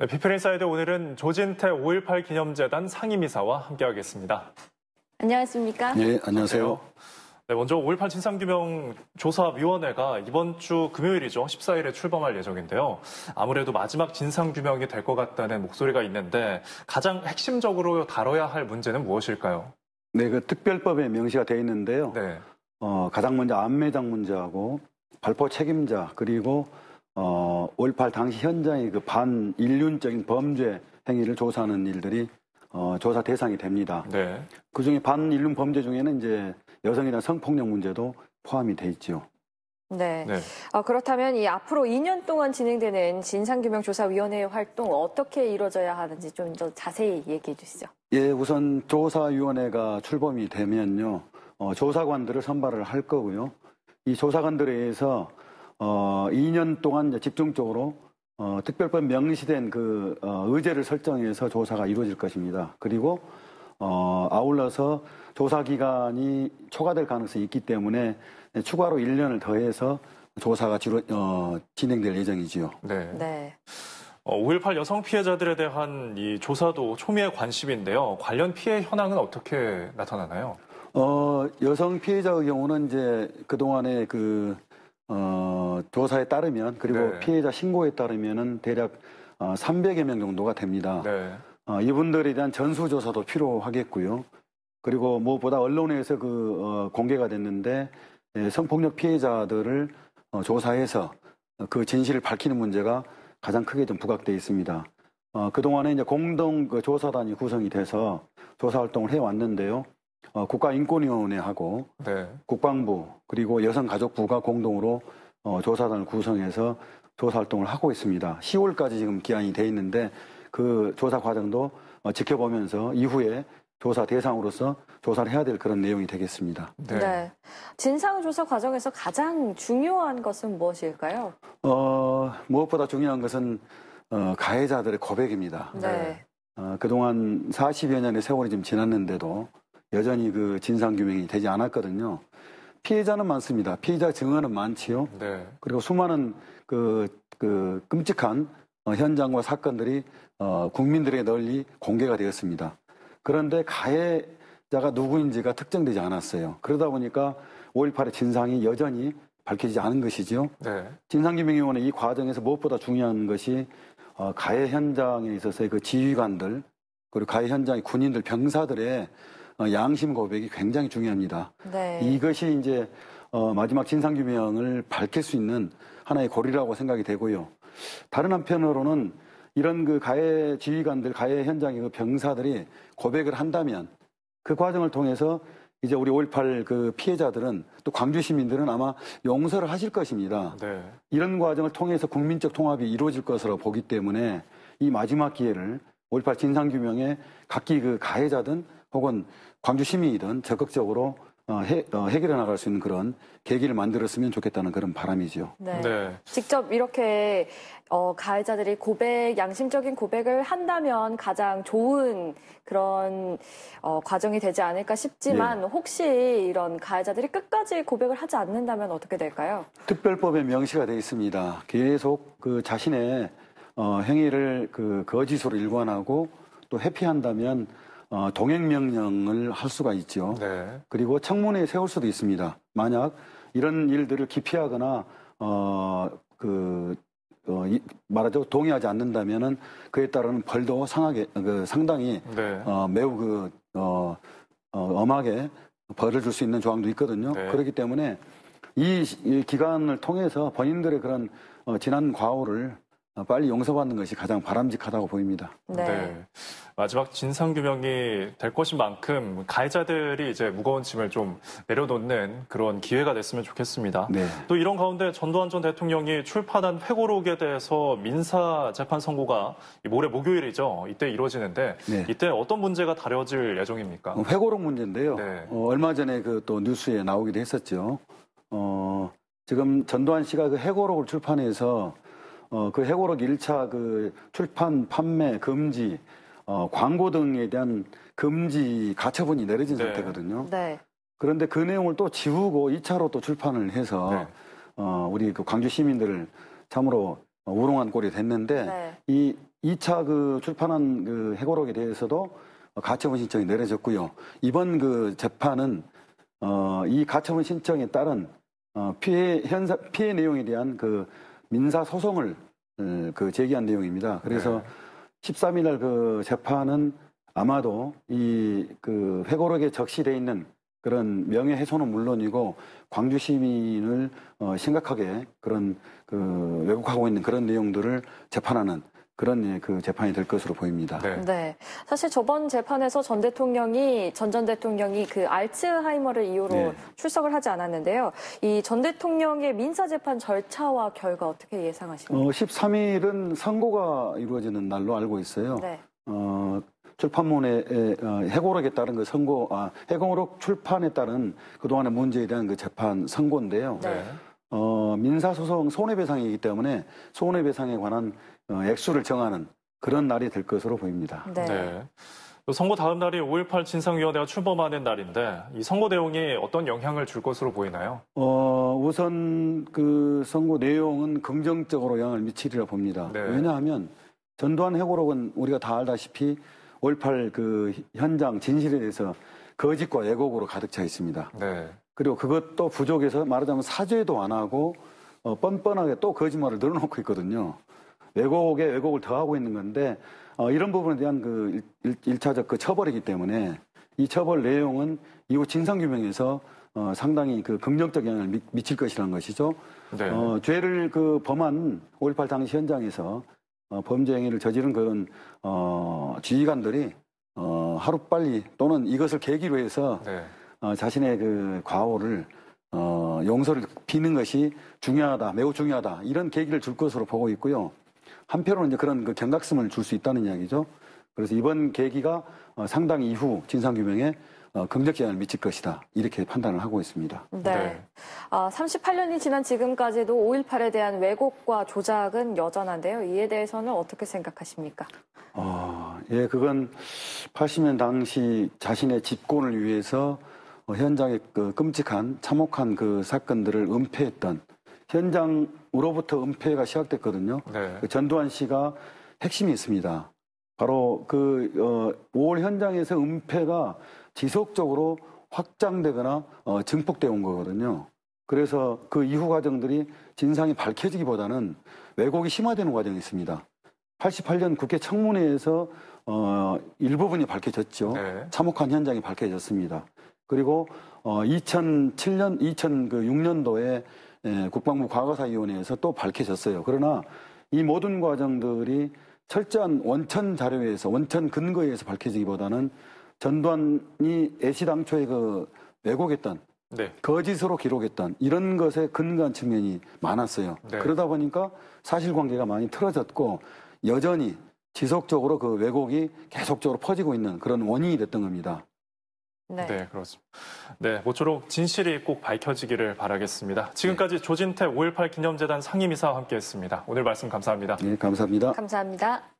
네, 피플인사이드 오늘은 조진태 5.18 기념재단 상임이사와 함께하겠습니다. 안녕하십니까? 네, 안녕하세요. 네, 먼저 5.18 진상규명 조사위원회가 이번 주 금요일이죠. 14일에 출범할 예정인데요. 아무래도 마지막 진상규명이 될 것 같다는 목소리가 있는데 가장 핵심적으로 다뤄야 할 문제는 무엇일까요? 네, 그 특별법에 명시가 되어 있는데요. 네. 어, 가장 먼저 안매장 문제하고 발포 책임자 그리고 어, 5.18 당시 현장의 그 반인륜적인 범죄 행위를 조사하는 일들이 어, 조사 대상이 됩니다. 네. 그 중에 반인륜 범죄 중에는 이제 여성에 대한 성폭력 문제도 포함이 돼 있지요. 네. 네. 어, 그렇다면 이 앞으로 2년 동안 진행되는 진상규명조사위원회의 활동 어떻게 이루어져야 하는지 좀 더 자세히 얘기해 주시죠. 예, 우선 조사위원회가 출범이 되면요. 어, 조사관들을 선발을 할 거고요. 이 조사관들에 의해서 어, 2년 동안 집중적으로 어, 특별법 명시된 그 어, 의제를 설정해서 조사가 이루어질 것입니다. 그리고 어, 아울러서 조사 기간이 초과될 가능성이 있기 때문에 추가로 1년을 더해서 조사가 지루, 어, 진행될 예정이지요. 네. 네. 5.18 어, 여성 피해자들에 대한 이 조사도 초미의 관심인데요. 관련 피해 현황은 어떻게 나타나나요? 어, 여성 피해자의 경우는 이제 그동안에 그 어, 조사에 따르면 그리고 네. 피해자 신고에 따르면은 대략 어, 300여 명 정도가 됩니다. 네. 어, 이분들에 대한 전수조사도 필요하겠고요. 그리고 무엇보다 언론에서 그 어, 공개가 됐는데 예, 성폭력 피해자들을 어, 조사해서 그 진실을 밝히는 문제가 가장 크게 좀 부각돼 있습니다. 어, 그동안에 이제 공동 그 조사단이 구성이 돼서 조사 활동을 해왔는데요. 어, 국가인권위원회하고 네. 국방부 그리고 여성가족부가 공동으로 어, 조사단을 구성해서 조사 활동을 하고 있습니다. 10월까지 지금 기한이 돼 있는데 그 조사 과정도 어, 지켜보면서 이후에 조사 대상으로서 조사를 해야 될 그런 내용이 되겠습니다. 네. 네. 진상조사 과정에서 가장 중요한 것은 무엇일까요? 어, 무엇보다 중요한 것은 어, 가해자들의 고백입니다. 네. 어, 그동안 40여 년의 세월이 좀 지났는데도 여전히 그 진상규명이 되지 않았거든요. 피해자는 많습니다. 피해자 증언은 많지요. 네. 그리고 수많은 그, 그 끔찍한 어, 현장과 사건들이 어, 국민들에게 널리 공개가 되었습니다. 그런데 가해자가 누구인지가 특정되지 않았어요. 그러다 보니까 5.18의 진상이 여전히 밝혀지지 않은 것이지요. 네. 진상규명위원회 이 과정에서 무엇보다 중요한 것이 어, 가해 현장에 있어서의 그 지휘관들 그리고 가해 현장의 군인들 병사들의 어, 양심 고백이 굉장히 중요합니다. 네. 이것이 이제 어, 마지막 진상규명을 밝힐 수 있는 하나의 고리라고 생각이 되고요. 다른 한편으로는 이런 그 가해 지휘관들, 가해 현장의 그 병사들이 고백을 한다면 그 과정을 통해서 이제 우리 5.18 그 피해자들은 또 광주 시민들은 아마 용서를 하실 것입니다. 네. 이런 과정을 통해서 국민적 통합이 이루어질 것으로 보기 때문에 이 마지막 기회를 5.18 진상규명에 각기 그 가해자든 혹은 광주 시민이든 적극적으로 어, 해, 어, 결해 나갈 수 있는 그런 계기를 만들었으면 좋겠다는 그런 바람이죠. 네. 네. 직접 이렇게 어, 가해자들이 고백, 양심적인 고백을 한다면 가장 좋은 그런 어, 과정이 되지 않을까 싶지만 네. 혹시 이런 가해자들이 끝까지 고백을 하지 않는다면 어떻게 될까요? 특별법에 명시가 되어 있습니다. 계속 그 자신의 어, 행위를 그 거짓으로 일관하고 또 회피한다면 어, 동행 명령을 할 수가 있죠. 네. 그리고 청문회에 세울 수도 있습니다. 만약 이런 일들을 기피하거나 어그 어, 이, 말하자고 동의하지 않는다면은 그에 따른 벌도 상하게 그 상당히 네. 어, 매우 그 어, 어, 엄하게 벌을 줄 수 있는 조항도 있거든요. 네. 그렇기 때문에 이, 이 기간을 통해서 본인들의 그런 어, 지난 과오를 아, 빨리 용서받는 것이 가장 바람직하다고 보입니다. 네. 네. 마지막 진상규명이 될 것인 만큼 가해자들이 이제 무거운 짐을 좀 내려놓는 그런 기회가 됐으면 좋겠습니다. 네. 또 이런 가운데 전두환 전 대통령이 출판한 회고록에 대해서 민사 재판 선고가 모레 목요일이죠. 이때 이루어지는데 네. 이때 어떤 문제가 다뤄질 예정입니까? 어, 회고록 문제인데요. 네. 어, 얼마 전에 그 또 뉴스에 나오기도 했었죠. 어, 지금 전두환 씨가 그 회고록을 출판해서 어, 그 해고록 1차 그 출판, 판매, 금지, 어, 광고 등에 대한 금지 가처분이 내려진 네. 상태거든요. 네. 그런데 그 내용을 또 지우고 2차로 또 출판을 해서 네. 어, 우리 그 광주 시민들을 참으로 우롱한 꼴이 됐는데 네. 이 2차 그 출판한 그 해고록에 대해서도 가처분 신청이 내려졌고요. 이번 그 재판은 어, 이 가처분 신청에 따른 어, 피해 현사 피해 내용에 대한 그 민사 소송을 어, 그 제기한 내용입니다. 그래서 네. 13일 날그 재판은 아마도 이 그 회고록에 적시되어 있는 그런 명예훼손은 물론이고 광주 시민을 어, 심각하게 그런 그 왜곡하고 있는 그런 내용들을 재판하는 그런 예, 그 재판이 될 것으로 보입니다. 네. 네. 사실 저번 재판에서 전 대통령이 전 전 대통령이 그 알츠하이머를 이유로 네. 출석을 하지 않았는데요. 이 전 대통령의 민사 재판 절차와 결과 어떻게 예상하십니까? 어, 13일은 선고가 이루어지는 날로 알고 있어요. 네. 어, 출판문에 어, 해고록에 따른 그 선고, 아, 해고록 출판에 따른 그동안의 문제에 대한 그 재판 선고인데요. 네. 네. 어, 민사소송 손해배상이기 때문에 손해배상에 관한 어, 액수를 정하는 그런 날이 될 것으로 보입니다. 네. 네. 선거 다음 날이 5.18 진상위원회가 출범하는 날인데 이 선거 내용이 어떤 영향을 줄 것으로 보이나요? 어, 우선 그 선거 내용은 긍정적으로 영향을 미치리라 봅니다. 네. 왜냐하면 전두환 회고록은 우리가 다 알다시피 5.18 그 현장 진실에 대해서 거짓과 애곡으로 가득 차 있습니다. 네. 그리고 그것도 부족해서 말하자면 사죄도 안 하고 어, 뻔뻔하게 또 거짓말을 늘어놓고 있거든요. 왜곡에 왜곡을 더하고 있는 건데 어, 이런 부분에 대한 그 일, 차적그 처벌이기 때문에 이 처벌 내용은 이후 진상규명에서 어, 상당히 그 긍정적 영향을 미, 칠 것이라는 것이죠. 네. 어, 죄를 그 범한 5.18 당시 현장에서 어, 범죄 행위를 저지른 그런 어, 지휘관들이 어, 하루빨리 또는 이것을 계기로 해서 네. 어, 자신의 그 과오를 어, 용서를 비는 것이 중요하다, 매우 중요하다 이런 계기를 줄 것으로 보고 있고요. 한편으로는 이제 그런 그 경각심을 줄 수 있다는 이야기죠. 그래서 이번 계기가 어, 상당 이후 진상규명에 어, 긍적 영향을 미칠 것이다. 이렇게 판단을 하고 있습니다. 네. 네. 아, 38년이 지난 지금까지도 5.18에 대한 왜곡과 조작은 여전한데요. 이에 대해서는 어떻게 생각하십니까? 어, 예, 그건 80년 당시 자신의 집권을 위해서 어, 현장의 그 끔찍한 참혹한 그 사건들을 은폐했던 현장 우로부터 은폐가 시작됐거든요. 네. 그 전두환 씨가 핵심이 있습니다. 바로 그 어, 5월 현장에서 은폐가 지속적으로 확장되거나 어, 증폭되어 온 거거든요. 그래서 그 이후 과정들이 진상이 밝혀지기보다는 왜곡이 심화되는 과정이 있습니다. 88년 국회 청문회에서 어, 일부분이 밝혀졌죠. 네. 참혹한 현장이 밝혀졌습니다. 그리고 어, 2007년, 2006년도에 예, 국방부 과거사위원회에서 또 밝혀졌어요. 그러나 이 모든 과정들이 철저한 원천 자료에서 원천 근거에서 밝혀지기보다는 전두환이 애시당초에 그 왜곡했던 네. 거짓으로 기록했던 이런 것에 근거한 측면이 많았어요. 네. 그러다 보니까 사실관계가 많이 틀어졌고 여전히 지속적으로 그 왜곡이 계속적으로 퍼지고 있는 그런 원인이 됐던 겁니다. 네. 네. 그렇습니다. 네, 모쪼록 진실이 꼭 밝혀지기를 바라겠습니다. 지금까지 네. 조진태 5.18 기념재단 상임이사와 함께했습니다. 오늘 말씀 감사합니다. 네, 감사합니다. 감사합니다.